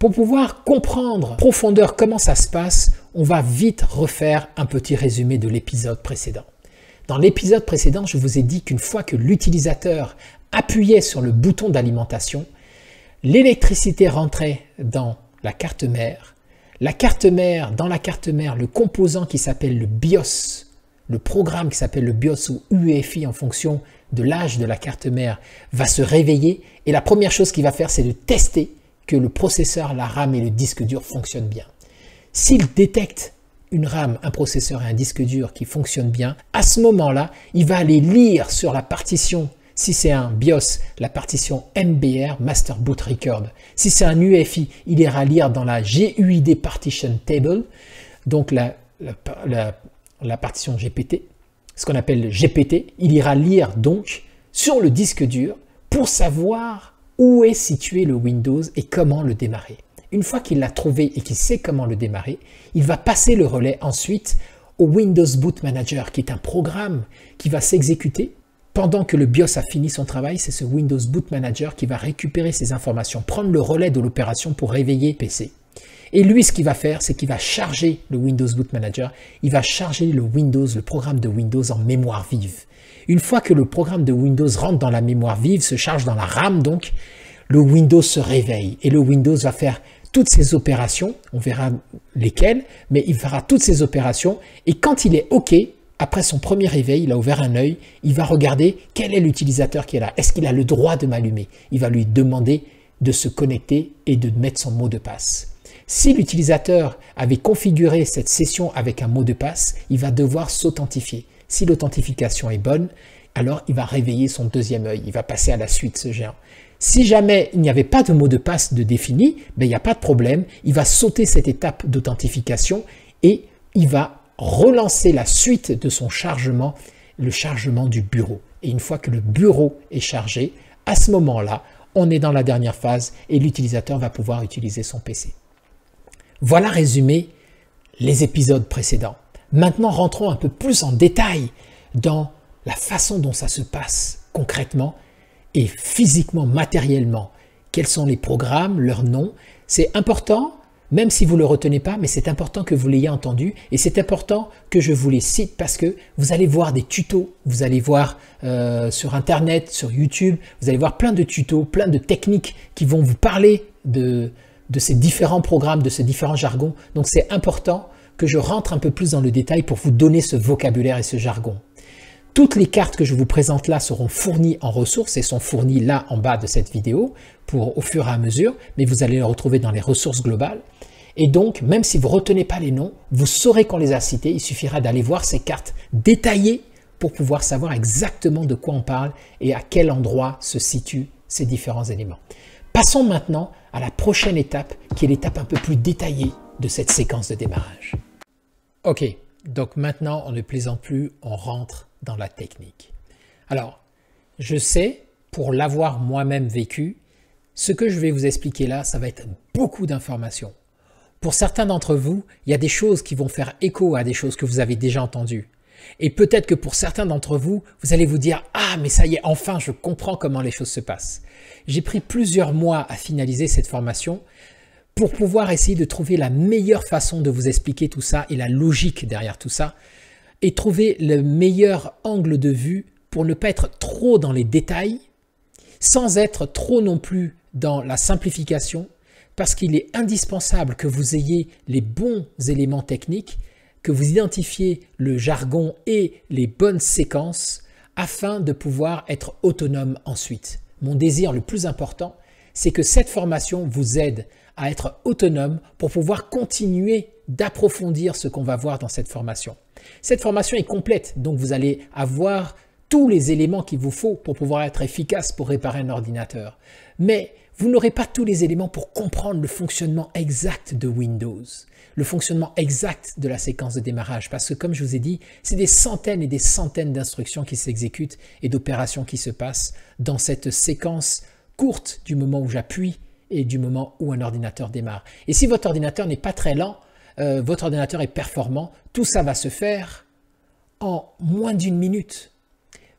Pour pouvoir comprendre en profondeur comment ça se passe, on va vite refaire un petit résumé de l'épisode précédent. Dans l'épisode précédent, je vous ai dit qu'une fois que l'utilisateur appuyait sur le bouton d'alimentation, l'électricité rentrait dans la carte mère. La carte mère, dans la carte mère, le composant qui s'appelle le BIOS, le programme qui s'appelle le BIOS ou UEFI en fonction de l'âge de la carte mère, va se réveiller et la première chose qu'il va faire, c'est de tester que le processeur, la RAM et le disque dur fonctionnent bien. S'il détecte une RAM, un processeur et un disque dur qui fonctionnent bien, à ce moment-là, il va aller lire sur la partition, si c'est un BIOS, la partition MBR, Master Boot Record. Si c'est un UFI, il ira lire dans la GUID Partition Table, donc la, partition GPT, ce qu'on appelle GPT. Il ira lire donc sur le disque dur pour savoir où est situé le Windows et comment le démarrer. Une fois qu'il l'a trouvé et qu'il sait comment le démarrer, il va passer le relais ensuite au Windows Boot Manager, qui est un programme qui va s'exécuter pendant que le BIOS a fini son travail, c'est ce Windows Boot Manager qui va récupérer ces informations, prendre le relais de l'opération pour réveiller PC. Et lui, ce qu'il va faire, c'est qu'il va charger le Windows Boot Manager, il va charger le Windows, le programme de Windows en mémoire vive. Une fois que le programme de Windows rentre dans la mémoire vive, se charge dans la RAM donc, le Windows se réveille et le Windows va faire toutes ses opérations, on verra lesquelles, mais il fera toutes ses opérations et quand il est OK, après son premier réveil, il a ouvert un œil, il va regarder quel est l'utilisateur qui est là. Est-ce qu'il a le droit de m'allumer Il va lui demander de se connecter et de mettre son mot de passe. Si l'utilisateur avait configuré cette session avec un mot de passe, il va devoir s'authentifier. Si l'authentification est bonne, alors il va réveiller son deuxième œil, il va passer à la suite ce géant. Si jamais il n'y avait pas de mot de passe de défini, ben, il n'y a pas de problème, il va sauter cette étape d'authentification et il va relancer la suite de son chargement, le chargement du bureau. Et une fois que le bureau est chargé, à ce moment-là, on est dans la dernière phase et l'utilisateur va pouvoir utiliser son PC. Voilà résumé les épisodes précédents. Maintenant, rentrons un peu plus en détail dans la façon dont ça se passe concrètement et physiquement, matériellement. Quels sont les programmes, leurs noms C'est important, même si vous ne le retenez pas, mais c'est important que vous l'ayez entendu et c'est important que je vous les cite parce que vous allez voir des tutos, vous allez voir euh, sur Internet, sur YouTube, vous allez voir plein de tutos, plein de techniques qui vont vous parler de ces différents programmes, de ces différents jargons. Donc c'est important que je rentre un peu plus dans le détail pour vous donner ce vocabulaire et ce jargon. Toutes les cartes que je vous présente là seront fournies en ressources et sont fournies là en bas de cette vidéo pour au fur et à mesure, mais vous allez les retrouver dans les ressources globales. Et donc, même si vous ne retenez pas les noms, vous saurez qu'on les a cités. Il suffira d'aller voir ces cartes détaillées pour pouvoir savoir exactement de quoi on parle et à quel endroit se situent ces différents éléments. Passons maintenant à la prochaine étape, qui est l'étape un peu plus détaillée de cette séquence de démarrage. Ok, donc maintenant on ne plaisant plus, on rentre dans la technique. Alors, je sais, pour l'avoir moi-même vécu, ce que je vais vous expliquer là, ça va être beaucoup d'informations. Pour certains d'entre vous, il y a des choses qui vont faire écho à des choses que vous avez déjà entendues. Et peut-être que pour certains d'entre vous, vous allez vous dire Ah, mais ça y est, enfin, je comprends comment les choses se passent. J'ai pris plusieurs mois à finaliser cette formation pour pouvoir essayer de trouver la meilleure façon de vous expliquer tout ça et la logique derrière tout ça, et trouver le meilleur angle de vue pour ne pas être trop dans les détails, sans être trop non plus dans la simplification, parce qu'il est indispensable que vous ayez les bons éléments techniques, que vous identifiez le jargon et les bonnes séquences, afin de pouvoir être autonome ensuite. Mon désir le plus important, c'est que cette formation vous aide à être autonome pour pouvoir continuer d'approfondir ce qu'on va voir dans cette formation. Cette formation est complète, donc vous allez avoir tous les éléments qu'il vous faut pour pouvoir être efficace pour réparer un ordinateur. Mais vous n'aurez pas tous les éléments pour comprendre le fonctionnement exact de Windows, le fonctionnement exact de la séquence de démarrage, parce que comme je vous ai dit, c'est des centaines et des centaines d'instructions qui s'exécutent et d'opérations qui se passent dans cette séquence courte du moment où j'appuie et du moment où un ordinateur démarre. Et si votre ordinateur n'est pas très lent, euh, votre ordinateur est performant, tout ça va se faire en moins d'une minute.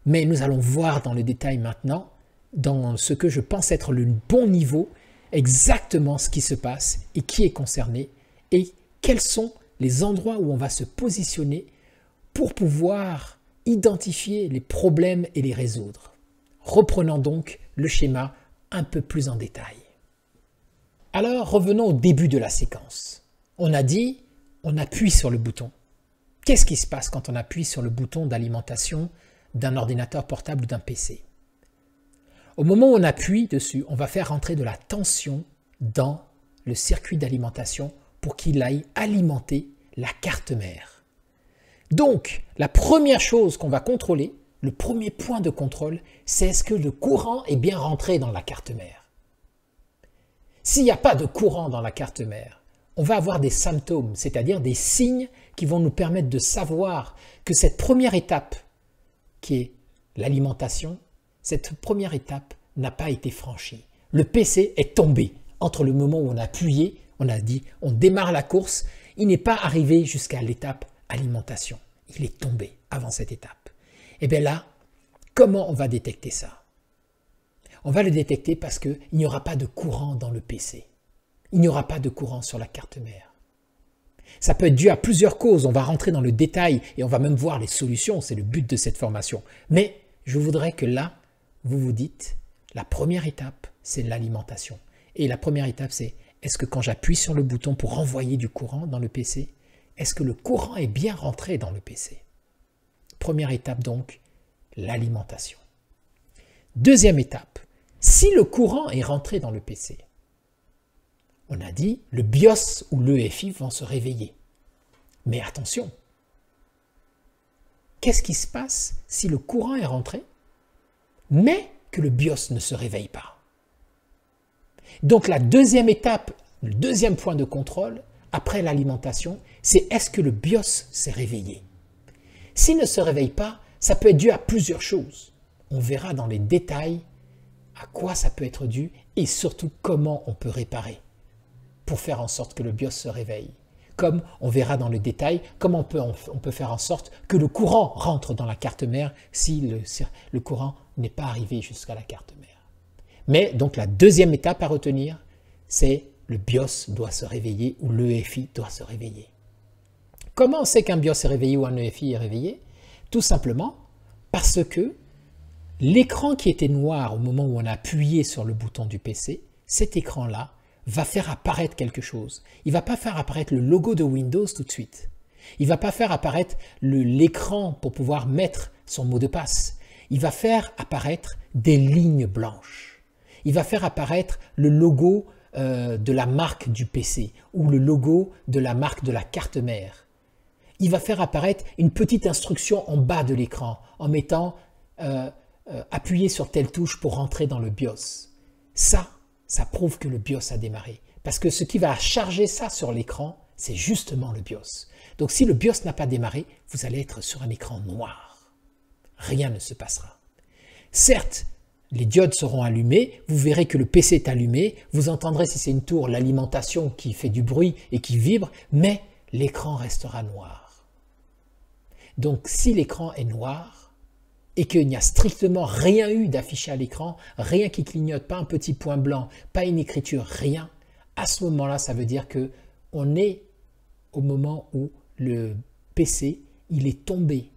Mais nous allons voir dans le détail maintenant, dans ce que je pense être le bon niveau, exactement ce qui se passe et qui est concerné et quels sont les endroits où on va se positionner pour pouvoir identifier les problèmes et les résoudre. Reprenons donc le schéma un peu plus en détail. Alors revenons au début de la séquence. On a dit, on appuie sur le bouton. Qu'est-ce qui se passe quand on appuie sur le bouton d'alimentation d'un ordinateur portable ou d'un PC Au moment où on appuie dessus, on va faire rentrer de la tension dans le circuit d'alimentation pour qu'il aille alimenter la carte mère. Donc, la première chose qu'on va contrôler, le premier point de contrôle, c'est est-ce que le courant est bien rentré dans la carte mère. S'il n'y a pas de courant dans la carte mère, on va avoir des symptômes, c'est-à-dire des signes qui vont nous permettre de savoir que cette première étape, qui est l'alimentation, cette première étape n'a pas été franchie. Le PC est tombé entre le moment où on a appuyé, on a dit on démarre la course, il n'est pas arrivé jusqu'à l'étape alimentation. Il est tombé avant cette étape. Et eh bien là, comment on va détecter ça on va le détecter parce qu'il n'y aura pas de courant dans le PC. Il n'y aura pas de courant sur la carte mère. Ça peut être dû à plusieurs causes, on va rentrer dans le détail et on va même voir les solutions, c'est le but de cette formation. Mais je voudrais que là, vous vous dites, la première étape, c'est l'alimentation. Et la première étape, c'est est-ce que quand j'appuie sur le bouton pour envoyer du courant dans le PC, est-ce que le courant est bien rentré dans le PC Première étape donc, l'alimentation. Deuxième étape, si le courant est rentré dans le PC, on a dit le BIOS ou l'EFI vont se réveiller. Mais attention, qu'est-ce qui se passe si le courant est rentré, mais que le BIOS ne se réveille pas Donc la deuxième étape, le deuxième point de contrôle, après l'alimentation, c'est est-ce que le BIOS s'est réveillé S'il ne se réveille pas, ça peut être dû à plusieurs choses. On verra dans les détails à quoi ça peut être dû et surtout comment on peut réparer pour faire en sorte que le BIOS se réveille. Comme on verra dans le détail, comment on peut, faire en sorte que le courant rentre dans la carte mère si le, le courant n'est pas arrivé jusqu'à la carte mère. Mais donc la deuxième étape à retenir, c'est le BIOS doit se réveiller ou l'EFI doit se réveiller. Comment on sait qu'un BIOS est réveillé ou un EFI est réveillé Tout simplement parce que L'écran qui était noir au moment où on a appuyé sur le bouton du PC, cet écran-là va faire apparaître quelque chose. Il va pas faire apparaître le logo de Windows tout de suite. Il va pas faire apparaître l'écran pour pouvoir mettre son mot de passe. Il va faire apparaître des lignes blanches. Il va faire apparaître le logo euh, de la marque du PC ou le logo de la marque de la carte mère. Il va faire apparaître une petite instruction en bas de l'écran en mettant euh, appuyez euh, appuyer sur telle touche pour rentrer dans le BIOS. Ça, ça prouve que le BIOS a démarré. Parce que ce qui va charger ça sur l'écran, c'est justement le BIOS. Donc si le BIOS n'a pas démarré, vous allez être sur un écran noir. Rien ne se passera. Certes, les diodes seront allumées, vous verrez que le PC est allumé, vous entendrez si c'est une tour l'alimentation qui fait du bruit et qui vibre, mais l'écran restera noir. Donc si l'écran est noir, et qu'il n'y a strictement rien eu d'affiché à l'écran, rien qui clignote, pas un petit point blanc, pas une écriture, rien, à ce moment-là, ça veut dire que on est au moment où le PC, il est tombé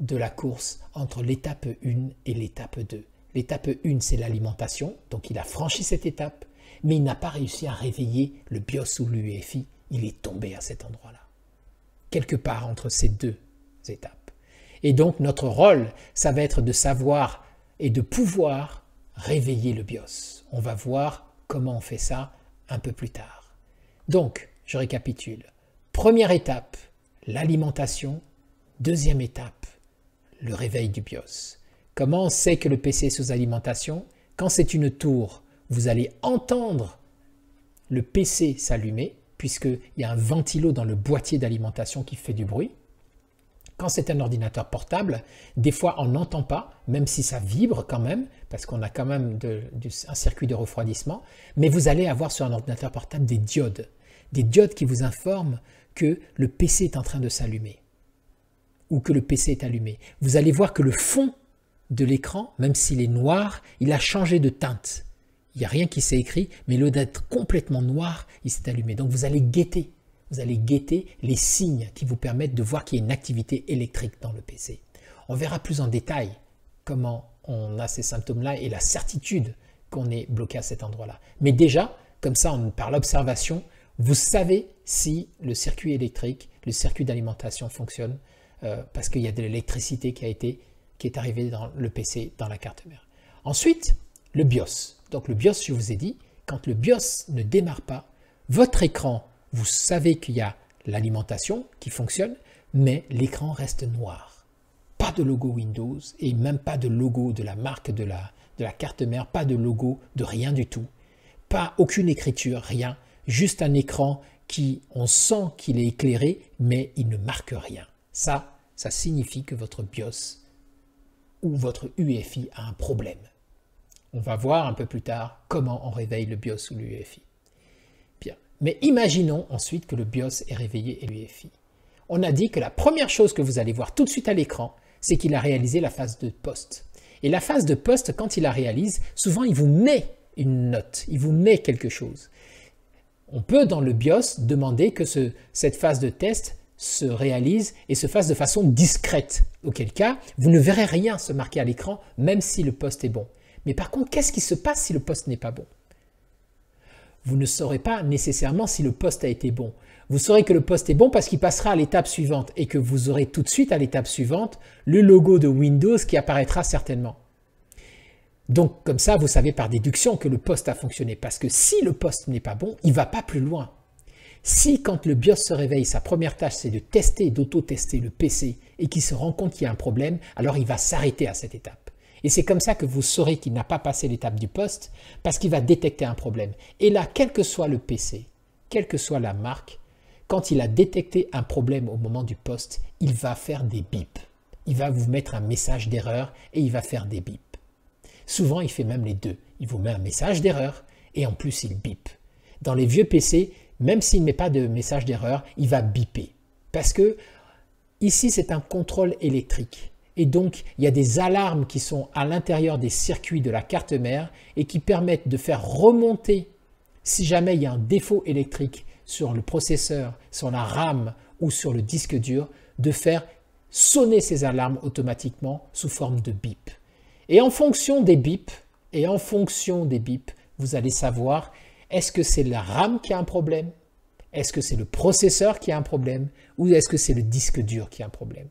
de la course entre l'étape 1 et l'étape 2. L'étape 1, c'est l'alimentation, donc il a franchi cette étape, mais il n'a pas réussi à réveiller le BIOS ou l'UEFI, il est tombé à cet endroit-là, quelque part entre ces deux étapes. Et donc notre rôle, ça va être de savoir et de pouvoir réveiller le bios. On va voir comment on fait ça un peu plus tard. Donc, je récapitule. Première étape, l'alimentation. Deuxième étape, le réveil du bios. Comment on sait que le PC est sous alimentation Quand c'est une tour, vous allez entendre le PC s'allumer, puisqu'il y a un ventilo dans le boîtier d'alimentation qui fait du bruit. Quand c'est un ordinateur portable, des fois on n'entend pas, même si ça vibre quand même, parce qu'on a quand même un circuit de refroidissement, mais vous allez avoir sur un ordinateur portable des diodes, des diodes qui vous informent que le PC est en train de s'allumer, ou que le PC est allumé. Vous allez voir que le fond de l'écran, même s'il est noir, il a changé de teinte. Il n'y a rien qui s'est écrit, mais le d'être complètement noir, il s'est allumé. Donc vous allez guetter vous allez guetter les signes qui vous permettent de voir qu'il y a une activité électrique dans le PC. On verra plus en détail comment on a ces symptômes-là et la certitude qu'on est bloqué à cet endroit-là. Mais déjà, comme ça, par l'observation, vous savez si le circuit électrique, le circuit d'alimentation fonctionne euh, parce qu'il y a de l'électricité qui qui est arrivée dans le PC, dans la carte mère. Ensuite, le BIOS. Donc le BIOS, je vous ai dit, quand le BIOS ne démarre pas, votre écran vous savez qu'il y a l'alimentation qui fonctionne, mais l'écran reste noir. Pas de logo Windows et même pas de logo de la marque de la, carte mère, pas de logo de rien du tout. Pas aucune écriture, rien. Juste un écran qui, on sent qu'il est éclairé, mais il ne marque rien. Ça, ça signifie que votre BIOS ou votre UEFI a un problème. On va voir un peu plus tard comment on réveille le BIOS ou l'UEFI. Mais imaginons ensuite que le BIOS est réveillé et lui l'UEFI. On a dit que la première chose que vous allez voir tout de suite à l'écran, c'est qu'il a réalisé la phase de poste. Et la phase de poste, quand il la réalise, souvent il vous met une note, il vous met quelque chose. On peut dans le BIOS demander que cette phase de test se réalise et se fasse de façon discrète, auquel cas vous ne verrez rien se marquer à l'écran, même si le poste est bon. Mais par contre, qu'est-ce qui se passe si le poste n'est pas bon vous ne saurez pas nécessairement si le poste a été bon. Vous saurez que le poste est bon parce qu'il passera à l'étape suivante et que vous aurez tout de suite à l'étape suivante le logo de Windows qui apparaîtra certainement. Donc comme ça, vous savez par déduction que le poste a fonctionné parce que si le poste n'est pas bon, il ne va pas plus loin. Si quand le BIOS se réveille, sa première tâche c'est de tester, d'auto-tester le PC et qu'il se rend compte qu'il y a un problème, alors il va s'arrêter à cette étape. Et c'est comme ça que vous saurez qu'il n'a pas passé l'étape du poste parce qu'il va détecter un problème. Et là, quel que soit le PC, quelle que soit la marque, quand il a détecté un problème au moment du poste, il va faire des bips. Il va vous mettre un message d'erreur et il va faire des bips. Souvent, il fait même les deux. Il vous met un message d'erreur et en plus, il bip. Dans les vieux PC, même s'il ne met pas de message d'erreur, il va biper. Parce que ici, c'est un contrôle électrique et donc il y a des alarmes qui sont à l'intérieur des circuits de la carte mère et qui permettent de faire remonter si jamais il y a un défaut électrique sur le processeur, sur la RAM ou sur le disque dur, de faire sonner ces alarmes automatiquement sous forme de bip. Et en fonction des bips, et en fonction des bips, vous allez savoir est-ce que c'est la RAM qui a un problème, est-ce que c'est le processeur qui a un problème ou est-ce que c'est le disque dur qui a un problème.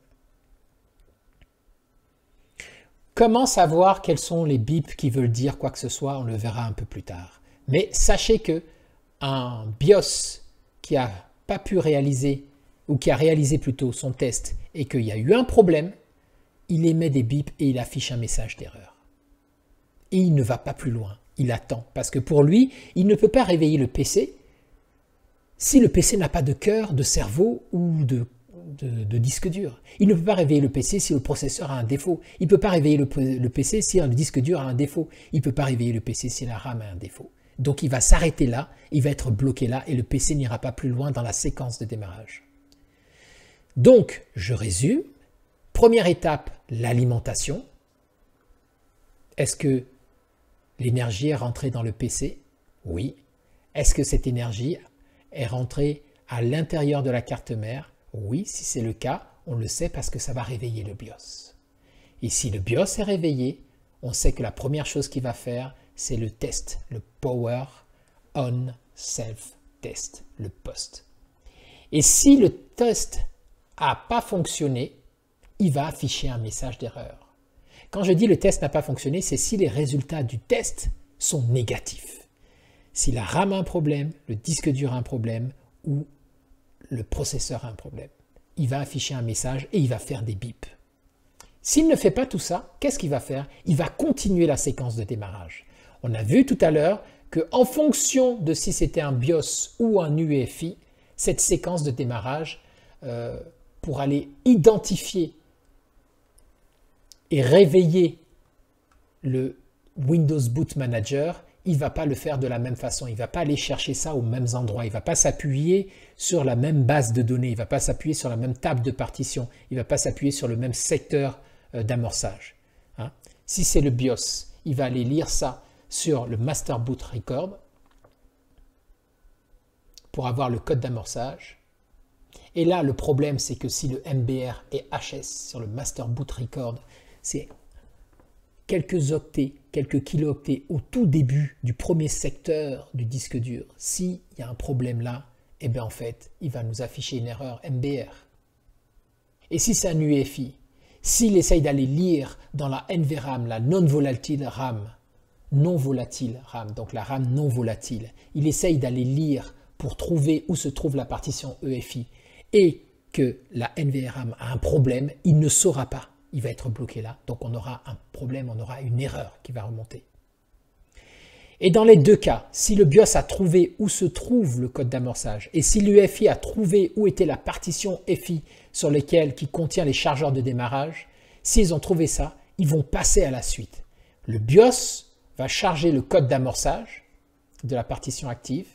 Comment savoir quels sont les bips qui veulent dire quoi que ce soit On le verra un peu plus tard. Mais sachez que un BIOS qui a pas pu réaliser ou qui a réalisé plutôt son test et qu'il y a eu un problème, il émet des bips et il affiche un message d'erreur. Et il ne va pas plus loin, il attend, parce que pour lui, il ne peut pas réveiller le PC si le PC n'a pas de cœur, de cerveau ou de de, disque dur. Il ne peut pas réveiller le PC si le processeur a un défaut. Il ne peut pas réveiller le, PC si le disque dur a un défaut. Il ne peut pas réveiller le PC si la RAM a un défaut. Donc il va s'arrêter là, il va être bloqué là et le PC n'ira pas plus loin dans la séquence de démarrage. Donc, je résume. Première étape, l'alimentation. Est-ce que l'énergie est rentrée dans le PC Oui. Est-ce que cette énergie est rentrée à l'intérieur de la carte mère oui, si c'est le cas, on le sait parce que ça va réveiller le BIOS. Et si le BIOS est réveillé, on sait que la première chose qu'il va faire, c'est le test, le Power On Self Test, le POST. Et si le test n'a pas fonctionné, il va afficher un message d'erreur. Quand je dis le test n'a pas fonctionné, c'est si les résultats du test sont négatifs. Si la RAM a un problème, le disque dur a un problème ou le processeur a un problème. Il va afficher un message et il va faire des bips. S'il ne fait pas tout ça, qu'est-ce qu'il va faire Il va continuer la séquence de démarrage. On a vu tout à l'heure que en fonction de si c'était un BIOS ou un UEFI, cette séquence de démarrage, euh, pour aller identifier et réveiller le Windows Boot Manager, il va pas le faire de la même façon, il va pas aller chercher ça aux mêmes endroits, il va pas s'appuyer sur la même base de données, il va pas s'appuyer sur la même table de partition, il va pas s'appuyer sur le même secteur euh, d'amorçage. Hein. si c'est le BIOS, il va aller lire ça sur le master boot record pour avoir le code d'amorçage. Et là, le problème, c'est que si le MBR est HS sur le master boot record, c'est quelques octets, quelques kilo au tout début du premier secteur du disque dur, s'il y a un problème là, eh bien en fait, il va nous afficher une erreur MBR. Et si c'est un UEFI, s'il essaye d'aller lire dans la NVRAM, la non-volatile RAM, non-volatile RAM, donc la RAM non-volatile, il essaye d'aller lire pour trouver où se trouve la partition EFI et que la NVRAM a un problème, il ne saura pas il va être bloqué là. Donc on aura un problème, on aura une erreur qui va remonter. Et dans les deux cas, si le BIOS a trouvé où se trouve le code d'amorçage et si l'UFI a trouvé où était la partition FI sur lesquelles, qui contient les chargeurs de démarrage, s'ils ont trouvé ça, ils vont passer à la suite. Le BIOS va charger le code d'amorçage de la partition active,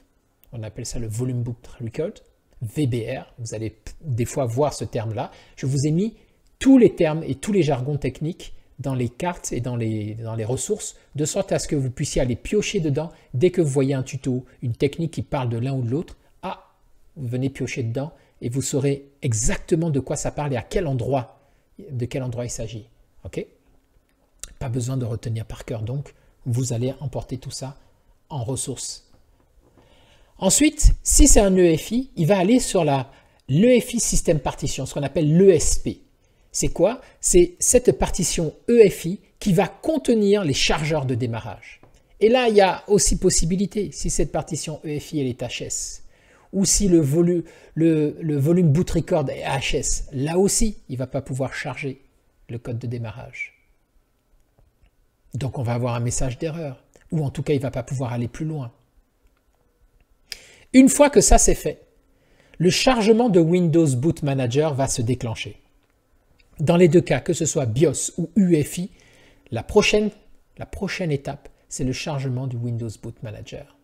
on appelle ça le Volume Book Record, VBR, vous allez des fois voir ce terme-là. Je vous ai mis tous les termes et tous les jargons techniques dans les cartes et dans les, dans les ressources, de sorte à ce que vous puissiez aller piocher dedans dès que vous voyez un tuto, une technique qui parle de l'un ou de l'autre. Ah, vous venez piocher dedans et vous saurez exactement de quoi ça parle et à quel endroit, de quel endroit il s'agit. Ok Pas besoin de retenir par cœur, donc vous allez emporter tout ça en ressources. Ensuite, si c'est un EFI, il va aller sur la l'EFI Système Partition, ce qu'on appelle l'ESP. C'est quoi C'est cette partition EFI qui va contenir les chargeurs de démarrage. Et là, il y a aussi possibilité, si cette partition EFI elle est HS, ou si le, le volume boot record est HS, là aussi, il ne va pas pouvoir charger le code de démarrage. Donc on va avoir un message d'erreur, ou en tout cas, il ne va pas pouvoir aller plus loin. Une fois que ça c'est fait, le chargement de Windows Boot Manager va se déclencher. Dans les deux cas, que ce soit BIOS ou UEFI, la prochaine, la prochaine étape, c'est le chargement du Windows Boot Manager.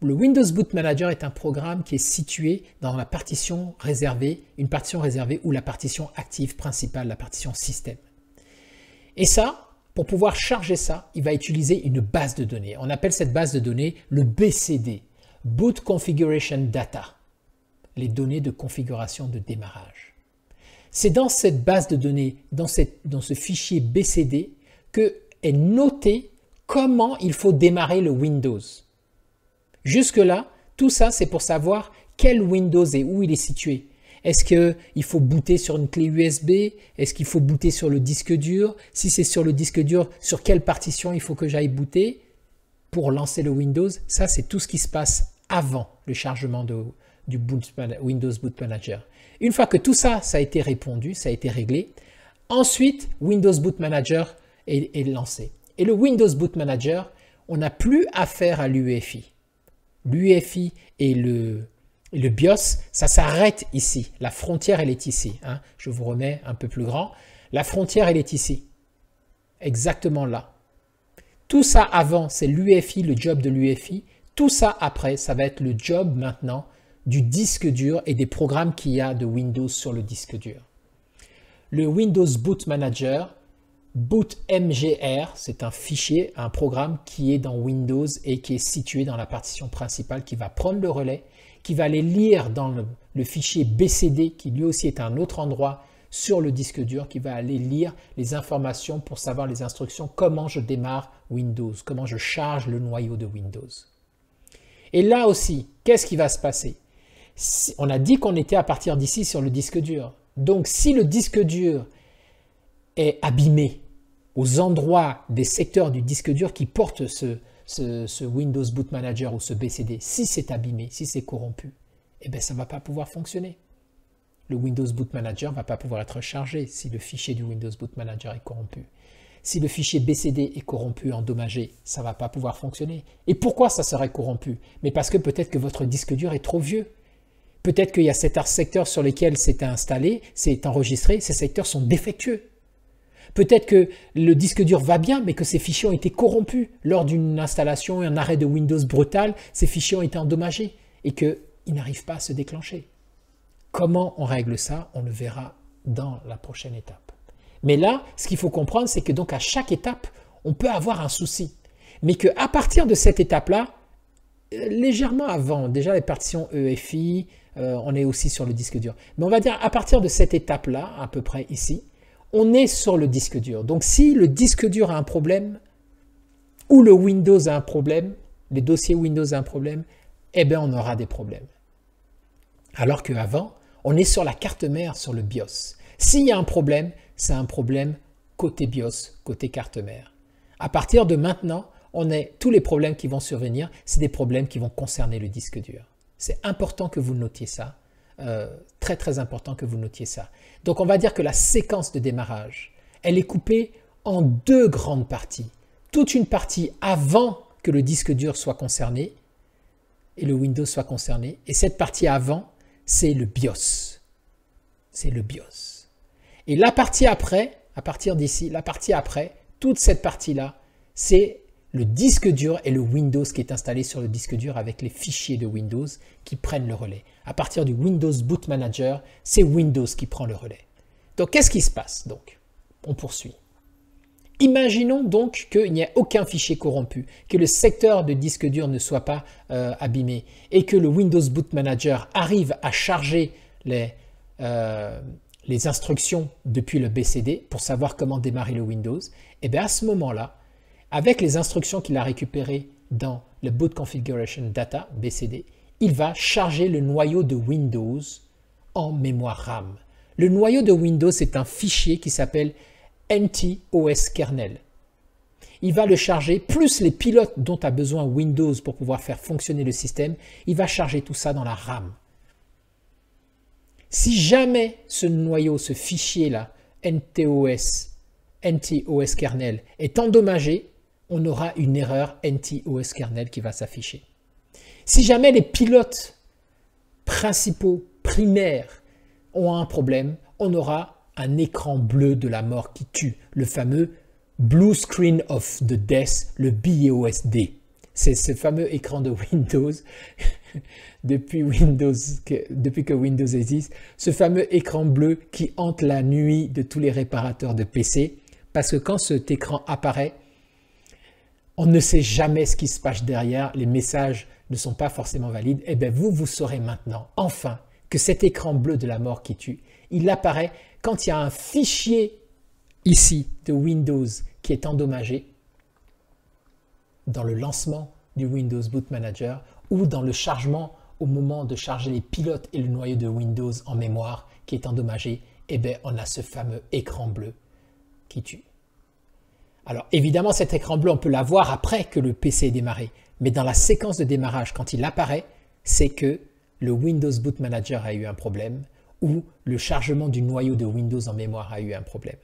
Le Windows Boot Manager est un programme qui est situé dans la partition réservée, une partition réservée ou la partition active principale, la partition système. Et ça, pour pouvoir charger ça, il va utiliser une base de données. On appelle cette base de données le BCD, Boot Configuration Data, les données de configuration de démarrage. C'est dans cette base de données, dans, ce fichier BCD, que est noté comment il faut démarrer le Windows. Jusque-là, tout ça, c'est pour savoir quel Windows et où il est situé. Est-ce qu'il faut booter sur une clé USB Est-ce qu'il faut booter sur le disque dur Si c'est sur le disque dur, sur quelle partition il faut que j'aille booter pour lancer le Windows Ça, c'est tout ce qui se passe avant le chargement de, du Windows Boot Manager. Une fois que tout ça, ça a été répondu, ça a été réglé, ensuite Windows Boot Manager est, lancé. Et le Windows Boot Manager, on n'a plus affaire à l'UEFI. L'UEFI et le, BIOS, ça s'arrête ici. La frontière, elle est ici. Hein. Je vous remets un peu plus grand. La frontière, elle est ici. Exactement là. Tout ça avant, c'est l'UEFI, le job de l'UEFI. Tout ça après, ça va être le job maintenant du disque dur et des programmes qu'il y a de Windows sur le disque dur. Le Windows Boot Manager, Boot c'est un fichier, un programme qui est dans Windows et qui est situé dans la partition principale, qui va prendre le relais, qui va aller lire dans le, fichier BCD, qui lui aussi est un autre endroit sur le disque dur qui va aller lire les informations pour savoir les instructions, comment je démarre Windows, comment je charge le noyau de Windows. Et là aussi, qu'est-ce qui va se passer on a dit qu'on était à partir d'ici sur le disque dur. Donc si le disque dur est abîmé aux endroits des secteurs du disque dur qui portent ce, Windows Boot Manager ou ce BCD, si c'est abîmé, si c'est corrompu, eh bien ça ne va pas pouvoir fonctionner. Le Windows Boot Manager ne va pas pouvoir être chargé si le fichier du Windows Boot Manager est corrompu. Si le fichier BCD est corrompu, endommagé, ça ne va pas pouvoir fonctionner. Et pourquoi ça serait corrompu Mais parce que peut-être que votre disque dur est trop vieux Peut-être qu'il y a certains secteurs sur lesquels c'est installé, c'est enregistré, ces secteurs sont défectueux. Peut-être que le disque dur va bien, mais que ces fichiers ont été corrompus lors d'une installation, et un arrêt de Windows brutal, ces fichiers ont été endommagés et qu'ils n'arrivent pas à se déclencher. Comment on règle ça On le verra dans la prochaine étape. Mais là, ce qu'il faut comprendre, c'est que donc à chaque étape, on peut avoir un souci. Mais qu'à partir de cette étape-là, euh, légèrement avant, déjà les partitions EFI, euh, on est aussi sur le disque dur. Mais on va dire à partir de cette étape-là, à peu près ici, on est sur le disque dur. Donc si le disque dur a un problème, ou le Windows a un problème, les dossiers Windows a un problème, eh bien on aura des problèmes. Alors qu'avant, on est sur la carte mère, sur le BIOS. S'il y a un problème, c'est un problème côté BIOS, côté carte mère. À partir de maintenant, on est, tous les problèmes qui vont survenir, c'est des problèmes qui vont concerner le disque dur. C'est important que vous notiez ça. Euh, très très important que vous notiez ça. Donc on va dire que la séquence de démarrage, elle est coupée en deux grandes parties. Toute une partie avant que le disque dur soit concerné et le Windows soit concerné. Et cette partie avant, c'est le BIOS. C'est le BIOS. Et la partie après, à partir d'ici, la partie après, toute cette partie-là, c'est le disque dur et le Windows qui est installé sur le disque dur avec les fichiers de Windows qui prennent le relais. À partir du Windows Boot Manager, c'est Windows qui prend le relais. Donc qu'est-ce qui se passe donc On poursuit. Imaginons donc qu'il n'y ait aucun fichier corrompu, que le secteur de disque dur ne soit pas euh, abîmé et que le Windows Boot Manager arrive à charger les, euh, les instructions depuis le BCD pour savoir comment démarrer le Windows. Et eh bien à ce moment-là, avec les instructions qu'il a récupérées dans le Boot Configuration Data, BCD, il va charger le noyau de Windows en mémoire RAM. Le noyau de Windows est un fichier qui s'appelle NTOS kernel. Il va le charger, plus les pilotes dont a besoin Windows pour pouvoir faire fonctionner le système, il va charger tout ça dans la RAM. Si jamais ce noyau, ce fichier-là, NTOS, NTOS kernel, est endommagé, on aura une erreur NTOS kernel qui va s'afficher. Si jamais les pilotes principaux, primaires, ont un problème, on aura un écran bleu de la mort qui tue, le fameux Blue Screen of the Death, le BOSD. C'est ce fameux écran de Windows, depuis, Windows depuis que Windows existe, ce fameux écran bleu qui hante la nuit de tous les réparateurs de PC, parce que quand cet écran apparaît, on ne sait jamais ce qui se passe derrière, les messages ne sont pas forcément valides, et eh bien vous, vous saurez maintenant, enfin, que cet écran bleu de la mort qui tue, il apparaît quand il y a un fichier ici de Windows qui est endommagé dans le lancement du Windows Boot Manager ou dans le chargement au moment de charger les pilotes et le noyau de Windows en mémoire qui est endommagé, et eh bien on a ce fameux écran bleu qui tue. Alors évidemment, cet écran bleu, on peut l'avoir après que le PC est démarré. Mais dans la séquence de démarrage, quand il apparaît, c'est que le Windows Boot Manager a eu un problème ou le chargement du noyau de Windows en mémoire a eu un problème.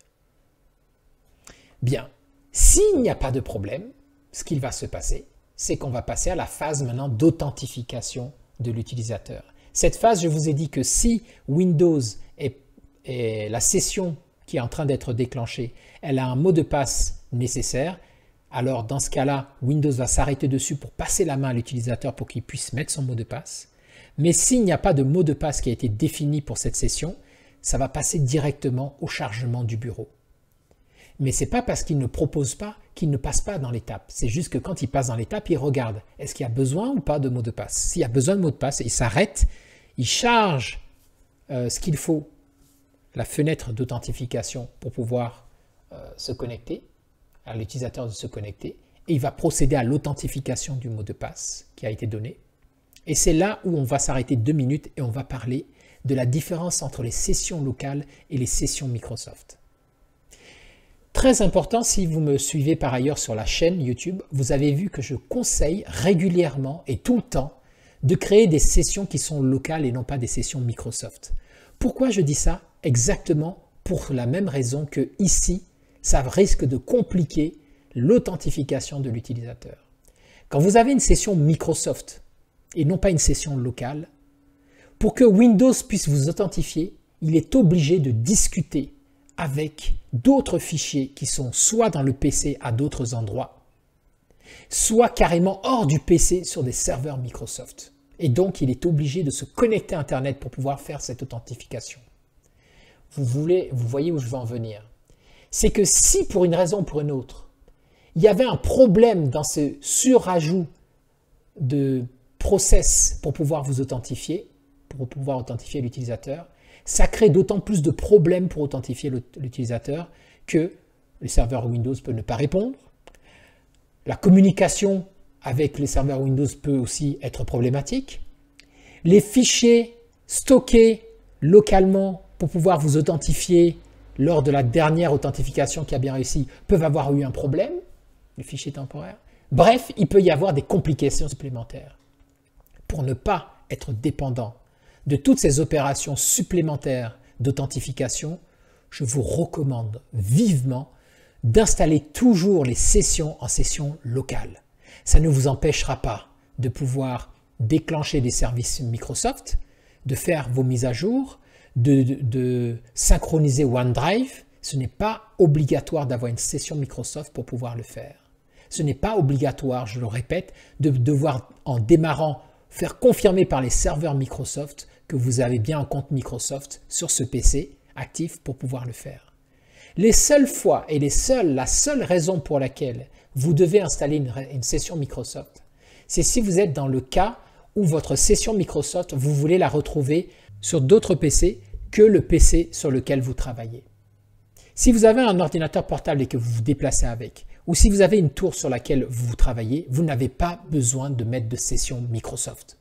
Bien, s'il n'y a pas de problème, ce qu'il va se passer, c'est qu'on va passer à la phase maintenant d'authentification de l'utilisateur. Cette phase, je vous ai dit que si Windows et la session est en train d'être déclenchée, elle a un mot de passe nécessaire, alors dans ce cas-là, Windows va s'arrêter dessus pour passer la main à l'utilisateur pour qu'il puisse mettre son mot de passe. Mais s'il n'y a pas de mot de passe qui a été défini pour cette session, ça va passer directement au chargement du bureau. Mais c'est pas parce qu'il ne propose pas qu'il ne passe pas dans l'étape. C'est juste que quand il passe dans l'étape, il regarde est-ce qu'il y a besoin ou pas de mot de passe. S'il y a besoin de mot de passe, il s'arrête, il charge euh, ce qu'il faut la fenêtre d'authentification pour pouvoir euh, se connecter, à l'utilisateur de se connecter, et il va procéder à l'authentification du mot de passe qui a été donné. Et c'est là où on va s'arrêter deux minutes et on va parler de la différence entre les sessions locales et les sessions Microsoft. Très important, si vous me suivez par ailleurs sur la chaîne YouTube, vous avez vu que je conseille régulièrement et tout le temps de créer des sessions qui sont locales et non pas des sessions Microsoft. Pourquoi je dis ça exactement pour la même raison que ici, ça risque de compliquer l'authentification de l'utilisateur. Quand vous avez une session Microsoft et non pas une session locale, pour que Windows puisse vous authentifier, il est obligé de discuter avec d'autres fichiers qui sont soit dans le PC à d'autres endroits, soit carrément hors du PC sur des serveurs Microsoft. Et donc, il est obligé de se connecter à Internet pour pouvoir faire cette authentification vous, voulez, vous voyez où je veux en venir. C'est que si pour une raison ou pour une autre, il y avait un problème dans ce surajout de process pour pouvoir vous authentifier, pour pouvoir authentifier l'utilisateur, ça crée d'autant plus de problèmes pour authentifier l'utilisateur que le serveur Windows peut ne pas répondre. La communication avec les serveurs Windows peut aussi être problématique. Les fichiers stockés localement pour pouvoir vous authentifier lors de la dernière authentification qui a bien réussi, peuvent avoir eu un problème, le fichier temporaire. Bref, il peut y avoir des complications supplémentaires. Pour ne pas être dépendant de toutes ces opérations supplémentaires d'authentification, je vous recommande vivement d'installer toujours les sessions en session locale. Ça ne vous empêchera pas de pouvoir déclencher des services Microsoft, de faire vos mises à jour, de, synchroniser OneDrive, ce n'est pas obligatoire d'avoir une session Microsoft pour pouvoir le faire. Ce n'est pas obligatoire, je le répète, de devoir, en démarrant, faire confirmer par les serveurs Microsoft que vous avez bien un compte Microsoft sur ce PC actif pour pouvoir le faire. Les seules fois et les seules, la seule raison pour laquelle vous devez installer une session Microsoft, c'est si vous êtes dans le cas où votre session Microsoft, vous voulez la retrouver sur d'autres PC que le PC sur lequel vous travaillez. Si vous avez un ordinateur portable et que vous vous déplacez avec, ou si vous avez une tour sur laquelle vous travaillez, vous n'avez pas besoin de mettre de session Microsoft.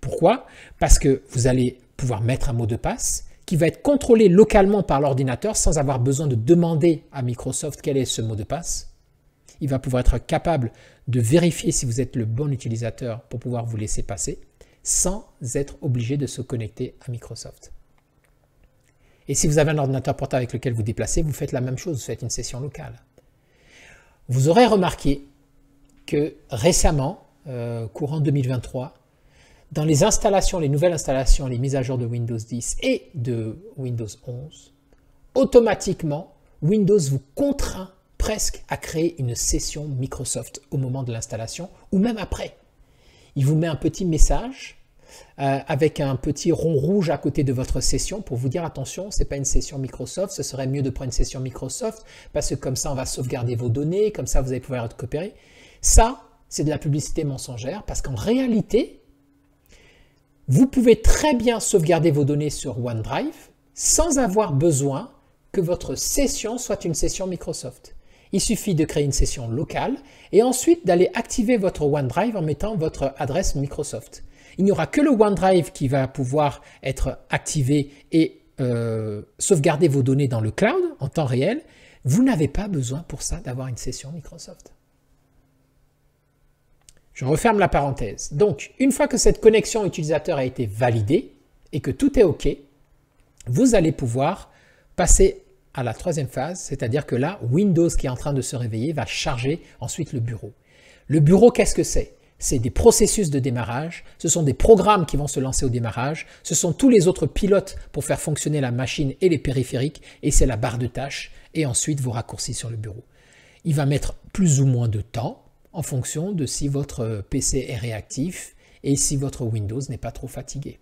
Pourquoi Parce que vous allez pouvoir mettre un mot de passe qui va être contrôlé localement par l'ordinateur sans avoir besoin de demander à Microsoft quel est ce mot de passe. Il va pouvoir être capable de vérifier si vous êtes le bon utilisateur pour pouvoir vous laisser passer sans être obligé de se connecter à Microsoft. Et si vous avez un ordinateur portable avec lequel vous déplacez, vous faites la même chose, vous faites une session locale. Vous aurez remarqué que récemment, euh, courant 2023, dans les installations, les nouvelles installations, les mises à jour de Windows 10 et de Windows 11, automatiquement, Windows vous contraint presque à créer une session Microsoft au moment de l'installation ou même après il vous met un petit message euh, avec un petit rond rouge à côté de votre session pour vous dire attention, ce n'est pas une session Microsoft, ce serait mieux de prendre une session Microsoft parce que comme ça on va sauvegarder vos données, comme ça vous allez pouvoir être Ça, c'est de la publicité mensongère parce qu'en réalité, vous pouvez très bien sauvegarder vos données sur OneDrive sans avoir besoin que votre session soit une session Microsoft. Il suffit de créer une session locale et ensuite d'aller activer votre OneDrive en mettant votre adresse Microsoft. Il n'y aura que le OneDrive qui va pouvoir être activé et euh, sauvegarder vos données dans le cloud en temps réel. Vous n'avez pas besoin pour ça d'avoir une session Microsoft. Je referme la parenthèse. Donc, une fois que cette connexion utilisateur a été validée et que tout est OK, vous allez pouvoir passer à la troisième phase, c'est-à-dire que là, Windows qui est en train de se réveiller va charger ensuite le bureau. Le bureau, qu'est-ce que c'est c'est des processus de démarrage, ce sont des programmes qui vont se lancer au démarrage, ce sont tous les autres pilotes pour faire fonctionner la machine et les périphériques, et c'est la barre de tâches, et ensuite vos raccourcis sur le bureau. Il va mettre plus ou moins de temps en fonction de si votre euh, PC est réactif et si votre Windows n'est pas trop fatigué.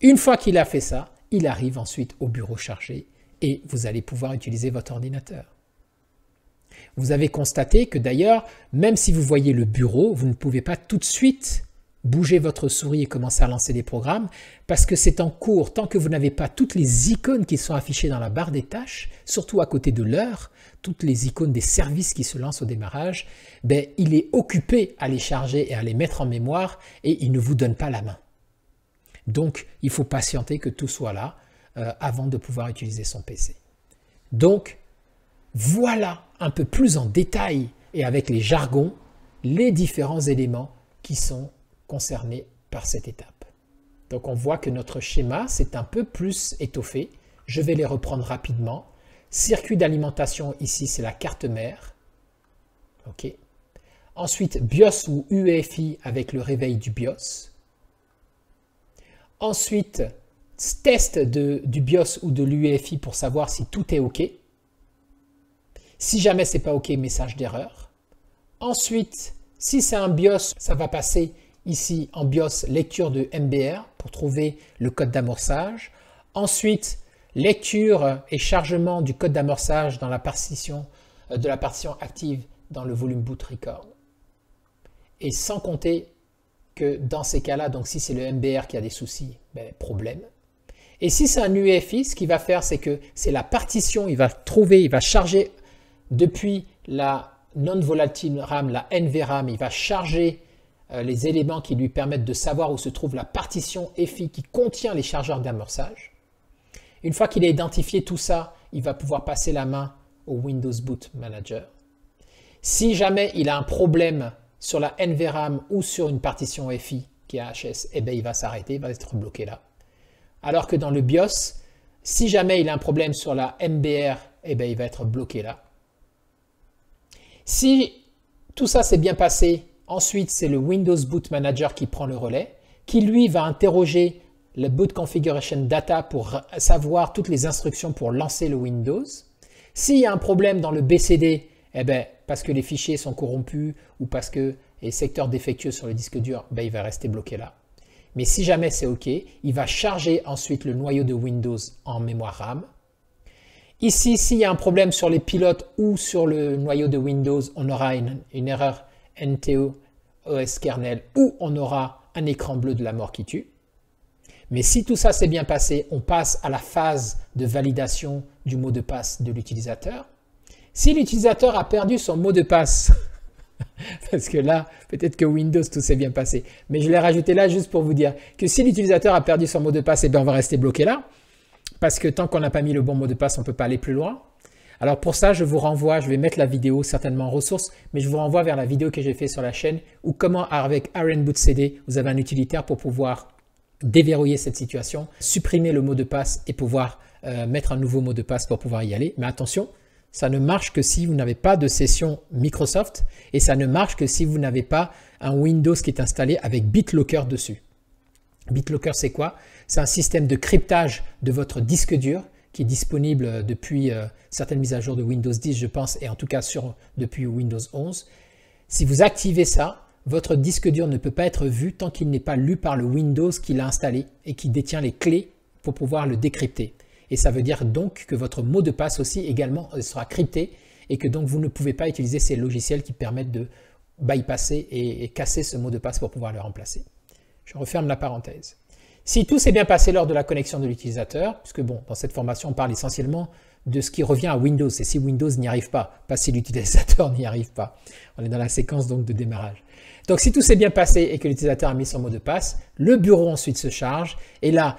Une fois qu'il a fait ça, il arrive ensuite au bureau chargé et vous allez pouvoir utiliser votre ordinateur. Vous avez constaté que d'ailleurs, même si vous voyez le bureau, vous ne pouvez pas tout de suite bouger votre souris et commencer à lancer des programmes, parce que c'est en cours, tant que vous n'avez pas toutes les icônes qui sont affichées dans la barre des tâches, surtout à côté de l'heure, toutes les icônes des services qui se lancent au démarrage, ben, il est occupé à les charger et à les mettre en mémoire, et il ne vous donne pas la main. Donc, il faut patienter que tout soit là, euh, avant de pouvoir utiliser son PC. Donc, voilà un peu plus en détail et avec les jargons les différents éléments qui sont concernés par cette étape. Donc on voit que notre schéma s'est un peu plus étoffé. Je vais les reprendre rapidement. Circuit d'alimentation, ici c'est la carte mère. OK. Ensuite, BIOS ou UEFI avec le réveil du BIOS. Ensuite, test du BIOS ou de l'UEFI pour savoir si tout est OK. Si jamais c'est pas OK, message d'erreur. Ensuite, si c'est un BIOS, ça va passer ici en BIOS lecture de MBR pour trouver le code d'amorçage. Ensuite, lecture et chargement du code d'amorçage dans la partition euh, de la partition active dans le volume boot record. Et sans compter que dans ces cas-là, donc si c'est le MBR qui a des soucis, ben, problème. Et si c'est un UEFI, ce qu'il va faire, c'est que c'est la partition, il va trouver, il va charger depuis la non-volatile RAM, la NVRAM, il va charger euh, les éléments qui lui permettent de savoir où se trouve la partition EFI qui contient les chargeurs d'amorçage. Une fois qu'il a identifié tout ça, il va pouvoir passer la main au Windows Boot Manager. Si jamais il a un problème sur la NVRAM ou sur une partition EFI qui est HS, eh ben, il va s'arrêter, il va être bloqué là. Alors que dans le BIOS, si jamais il a un problème sur la MBR, eh bien, il va être bloqué là. Si tout ça s'est bien passé, ensuite c'est le Windows Boot Manager qui prend le relais, qui lui va interroger le Boot Configuration Data pour savoir toutes les instructions pour lancer le Windows. S'il y a un problème dans le BCD, eh ben, parce que les fichiers sont corrompus ou parce que les secteurs défectueux sur le disque dur, ben, il va rester bloqué là. Mais si jamais c'est OK, il va charger ensuite le noyau de Windows en mémoire RAM. Ici, s'il y a un problème sur les pilotes ou sur le noyau de Windows, on aura une, erreur NTO OS kernel ou on aura un écran bleu de la mort qui tue. Mais si tout ça s'est bien passé, on passe à la phase de validation du mot de passe de l'utilisateur. Si l'utilisateur a perdu son mot de passe Parce que là, peut-être que Windows, tout s'est bien passé. Mais je l'ai rajouté là juste pour vous dire que si l'utilisateur a perdu son mot de passe, et eh bien on va rester bloqué là. Parce que tant qu'on n'a pas mis le bon mot de passe, on ne peut pas aller plus loin. Alors pour ça, je vous renvoie, je vais mettre la vidéo certainement en ressources, mais je vous renvoie vers la vidéo que j'ai fait sur la chaîne où comment avec Aaron Boot CD, vous avez un utilitaire pour pouvoir déverrouiller cette situation, supprimer le mot de passe et pouvoir euh, mettre un nouveau mot de passe pour pouvoir y aller. Mais attention, ça ne marche que si vous n'avez pas de session Microsoft et ça ne marche que si vous n'avez pas un Windows qui est installé avec BitLocker dessus. BitLocker, c'est quoi C'est un système de cryptage de votre disque dur qui est disponible depuis euh, certaines mises à jour de Windows 10, je pense, et en tout cas sur, depuis Windows 11. Si vous activez ça, votre disque dur ne peut pas être vu tant qu'il n'est pas lu par le Windows qui l'a installé et qui détient les clés pour pouvoir le décrypter. Et ça veut dire donc que votre mot de passe aussi également euh, sera crypté et que donc vous ne pouvez pas utiliser ces logiciels qui permettent de bypasser et, casser ce mot de passe pour pouvoir le remplacer. Je referme la parenthèse. Si tout s'est bien passé lors de la connexion de l'utilisateur, puisque bon, dans cette formation, on parle essentiellement de ce qui revient à Windows, et si Windows n'y arrive pas, pas si l'utilisateur n'y arrive pas. On est dans la séquence donc de démarrage. Donc si tout s'est bien passé et que l'utilisateur a mis son mot de passe, le bureau ensuite se charge, et là,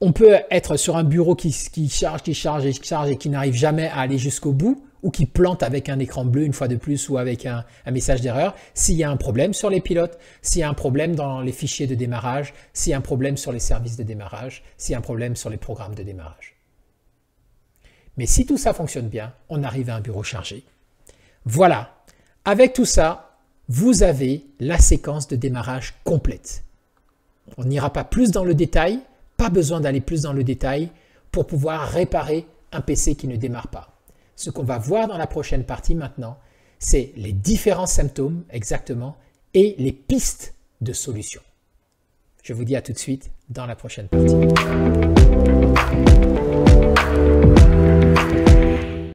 on peut être sur un bureau qui, charge, qui charge et qui charge et qui n'arrive jamais à aller jusqu'au bout ou qui plante avec un écran bleu une fois de plus ou avec un, un message d'erreur, s'il y a un problème sur les pilotes, s'il y a un problème dans les fichiers de démarrage, s'il y a un problème sur les services de démarrage, s'il y a un problème sur les programmes de démarrage. Mais si tout ça fonctionne bien, on arrive à un bureau chargé. Voilà, avec tout ça, vous avez la séquence de démarrage complète. On n'ira pas plus dans le détail, besoin d'aller plus dans le détail pour pouvoir réparer un PC qui ne démarre pas. Ce qu'on va voir dans la prochaine partie maintenant, c'est les différents symptômes exactement et les pistes de solutions. Je vous dis à tout de suite dans la prochaine partie.